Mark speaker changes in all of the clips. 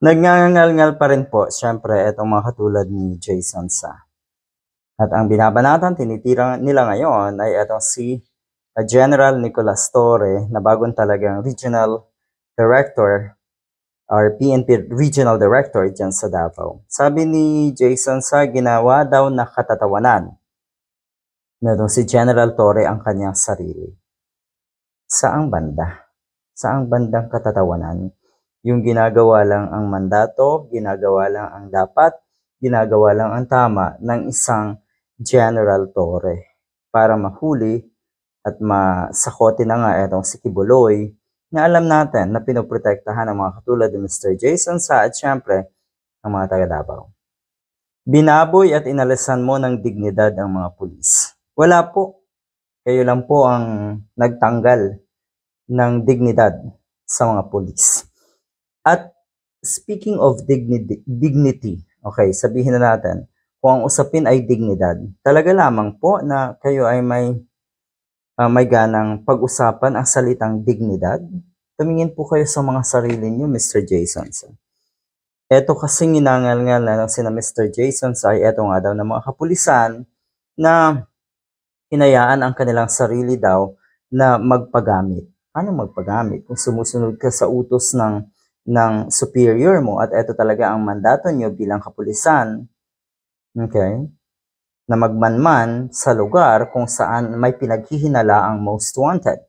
Speaker 1: Nagngangalngal pa rin po, syempre, itong mga katulad ni Jason Sa. At ang binabanatan, tinitira nila ngayon ay itong si uh, General Nicolas Torre na bagong talagang Regional Director or PNP Regional Director dyan sa Davao. Sabi ni Jason Sa, ginawa daw na katatawanan na si General Torre ang kanyang sarili. Saang banda? Saang bandang katatawanan? Yung ginagawa lang ang mandato, ginagawa lang ang dapat, ginagawa lang ang tama ng isang General Torre para mahuli at masakote na nga itong si Kibuloy na alam natin na pinoprotektahan ng mga katulad ni Mr. Jason Sa at syempre ang mga taga Davao. Binaboy at inalasan mo ng dignidad ang mga pulis. Wala po. Kayo lang po ang nagtanggal ng dignidad sa mga pulis. At speaking of dignity, dignity, okay, sabihin na natin, kung ang usapin ay dignidad, talaga lamang po na kayo ay may uh, may ganang pag-usapan ang salitang dignidad. Tumingin po kayo sa mga sarili niyo, Mr. Jason. Ito kasi inangal na ng sina Mr. Jason ay ito nga daw ng mga kapulisan na hinayaan ang kanilang sarili daw na magpagamit. Ano magpagamit? Kung sumusunod ka sa utos ng ng superior mo at ito talaga ang mandato niyo bilang kapulisan, okay, na magmanman sa lugar kung saan may pinaghihinala ang most wanted.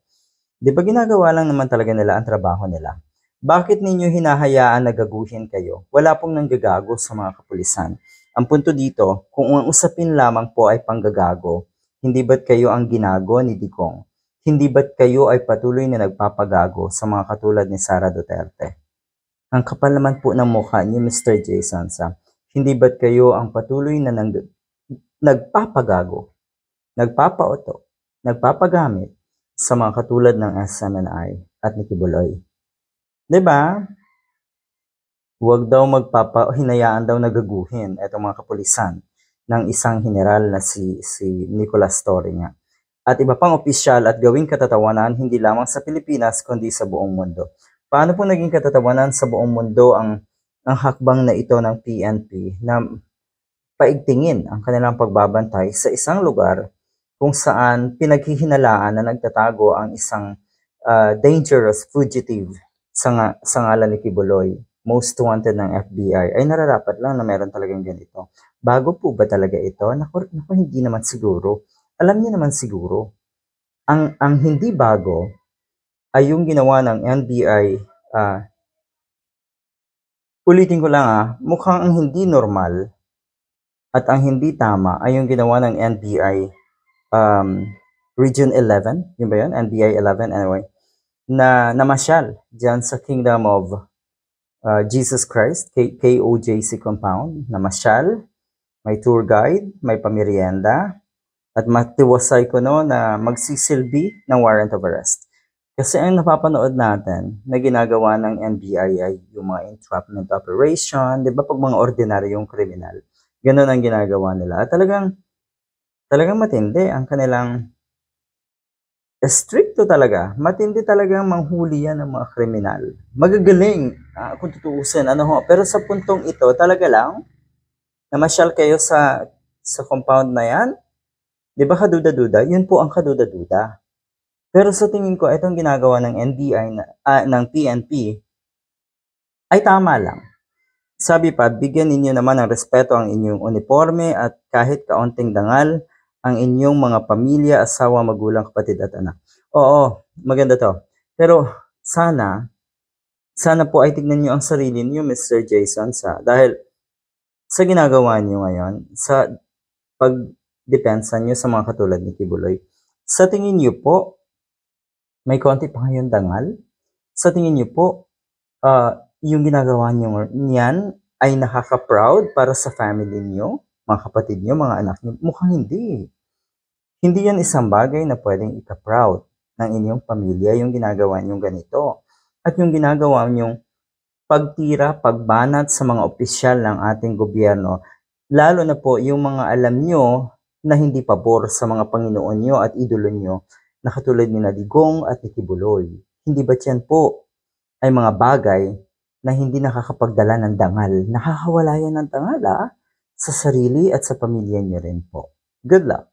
Speaker 1: Di ba ginagawa lang naman talaga nila ang trabaho nila? Bakit ninyo hinahayaan na gaguhin kayo? Wala pong nanggagago sa mga kapulisan. Ang punto dito, kung ang usapin lamang po ay panggagago, hindi ba't kayo ang ginago ni Digong? Hindi ba't kayo ay patuloy na nagpapagago sa mga katulad ni Sara Duterte? Ang kapal naman po ng mukha ni Mr. J. Sansa. Hindi ba't kayo ang patuloy na nang, nagpapagago, nagpapaoto, nagpapagamit sa mga katulad ng SMNI at ni Kibuloy? ba? Diba? Huwag daw magpapa, hinayaan daw nagaguhin itong mga kapulisan ng isang general na si, si Nicolas Torre nga at iba pang opisyal at gawing katatawanan hindi lamang sa Pilipinas kundi sa buong mundo. Paano po naging katatawanan sa buong mundo ang, ang hakbang na ito ng PNP na paigtingin ang kanilang pagbabantay sa isang lugar kung saan pinaghihinalaan na nagtatago ang isang uh, dangerous fugitive sa, nga, sa ngalan ni Kibuloy, most wanted ng FBI, ay nararapat lang na meron talagang ganito. Bago po ba talaga ito? Naku, naku hindi naman siguro. Alam niya naman siguro, ang, ang hindi bago ay yung ginawa ng NBI, uh, ah, ulitin ko lang ah, mukhang ang hindi normal at ang hindi tama ay yung ginawa ng NBI um, Region 11, yun ba yun? NBI 11, anyway, na namasyal dyan sa Kingdom of uh, Jesus Christ, K KOJC compound, namasyal, may tour guide, may pamerienda, at matiwasay ko no na magsisilbi ng warrant of arrest. Kasi ang napapanood natin na ginagawa ng NBI yung mga entrapment operation, di ba pag mga ordinaryong kriminal, ganun ang ginagawa nila. At talagang, talagang matindi ang kanilang stricto talaga. Matindi talagang manghuli yan ng mga kriminal. Magagaling uh, kung tutuusin. Ano ho. Pero sa puntong ito, talaga lang, namasyal kayo sa sa compound na yan, di ba kaduda-duda? Yun po ang kaduda-duda. Pero sa tingin ko, itong ginagawa ng NBI na, uh, ng PNP ay tama lang. Sabi pa, bigyan ninyo naman ng respeto ang inyong uniforme at kahit kaunting dangal ang inyong mga pamilya, asawa, magulang, kapatid at anak. Oo, maganda to. Pero sana, sana po ay tignan nyo ang sarili niyo, Mr. Jason, sa, dahil sa ginagawa niyo ngayon, sa pagdepensa niyo sa mga katulad ni Kibuloy, sa tingin niyo po, may konti pa kayong dangal? Sa tingin niyo po, uh, yung ginagawa niyo niyan ay nakaka-proud para sa family niyo, mga kapatid niyo, mga anak niyo? Mukhang hindi. Hindi yan isang bagay na pwedeng ika-proud ng inyong pamilya yung ginagawa niyong ganito. At yung ginagawa niyong pagtira, pagbanat sa mga opisyal ng ating gobyerno, lalo na po yung mga alam niyo na hindi pabor sa mga Panginoon niyo at idolo niyo, na katulad ni Nadigong at ni Tibuloy. Hindi ba't yan po ay mga bagay na hindi nakakapagdala ng dangal? Nakakawala yan ng dangal ah, sa sarili at sa pamilya niyo rin po. Good luck!